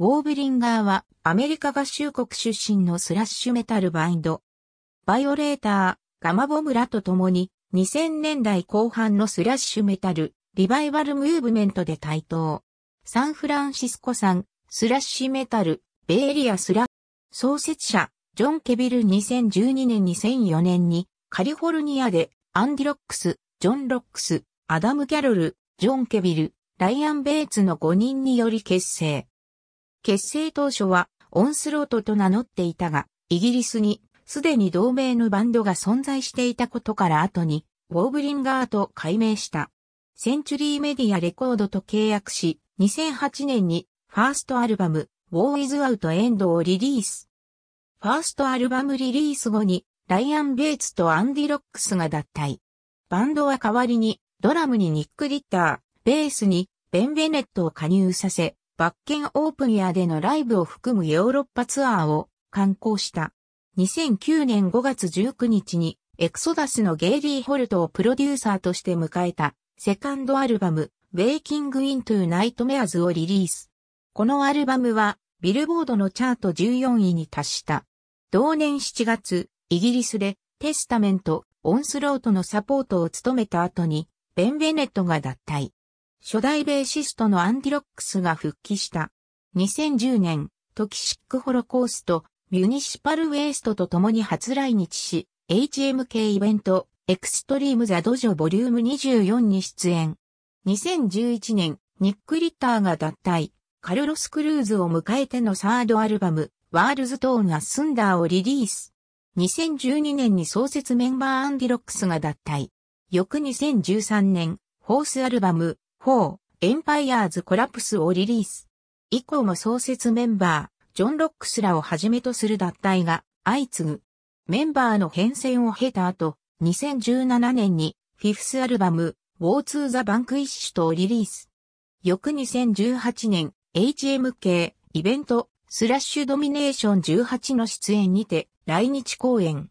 ウォーブリンガーはアメリカ合衆国出身のスラッシュメタルバインド。バイオレーター、ガマボムラと共に2000年代後半のスラッシュメタル、リバイバルムーブメントで台頭。サンフランシスコ産、スラッシュメタル、ベイエリアスラッ、創設者、ジョン・ケビル2012年2004年にカリフォルニアでアンディ・ロックス、ジョン・ロックス、アダム・キャロル、ジョン・ケビル、ライアン・ベイツの5人により結成。結成当初はオンスロートと名乗っていたが、イギリスにすでに同盟のバンドが存在していたことから後に、ウォーブリンガーと改名した。センチュリーメディアレコードと契約し、2008年にファーストアルバム、ウォーイズアウトエンドをリリース。ファーストアルバムリリース後に、ライアン・ベイツとアンディ・ロックスが脱退。バンドは代わりに、ドラムにニック・リッター、ベースにベン・ベネットを加入させ、バッケンオープンやでのライブを含むヨーロッパツアーを観光した。2009年5月19日にエクソダスのゲイリー・ホルトをプロデューサーとして迎えたセカンドアルバムウェイキング・イント・ゥナイトメア m をリリース。このアルバムはビルボードのチャート14位に達した。同年7月、イギリスでテスタメント、オンスロートのサポートを務めた後にベンベネットが脱退。初代ベーシストのアンディ・ロックスが復帰した。2010年、トキシックホロコースト、ミュニシパルウェイストと共に初来日し、HMK イベント、エクストリームザドジョボリューム24に出演。2011年、ニック・リッターが脱退、カルロス・クルーズを迎えてのサードアルバム、ワールズトーンがスンダーをリリース。2012年に創設メンバーアンディ・ロックスが脱退。翌2013年、ホースアルバム、4、エンパイアーズ・コラプスをリリース。以降も創設メンバー、ジョン・ロックスらをはじめとする脱退が相次ぐ。メンバーの変遷を経た後、2017年にフィフスアルバム、ウォーツーザ・バンクイッシュとをリリース。翌2018年、HMK イベント、スラッシュドミネーション18の出演にて来日公演。